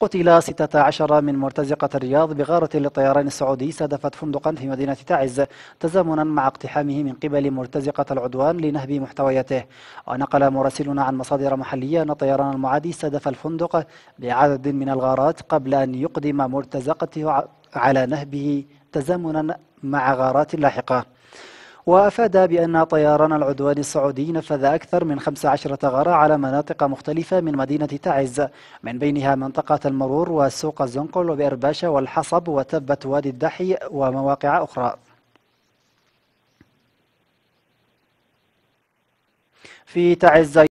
قتل 16 من مرتزقة الرياض بغارة للطيران السعودي استهدفت فندقا في مدينة تعز تزامنا مع اقتحامه من قبل مرتزقة العدوان لنهب محتوياته ونقل مراسلنا عن مصادر محلية أن الطيران المعادي استهدف الفندق بعدد من الغارات قبل أن يقدم مرتزقته على نهبه تزامنا مع غارات لاحقة وأفاد بأن طيران العدوان السعودي نفذ أكثر من 15 غارة على مناطق مختلفة من مدينة تعز من بينها منطقة المرور وسوق الزنقل وبإرباشة باشا والحصب وتبة وادي الدحي ومواقع أخرى في تعز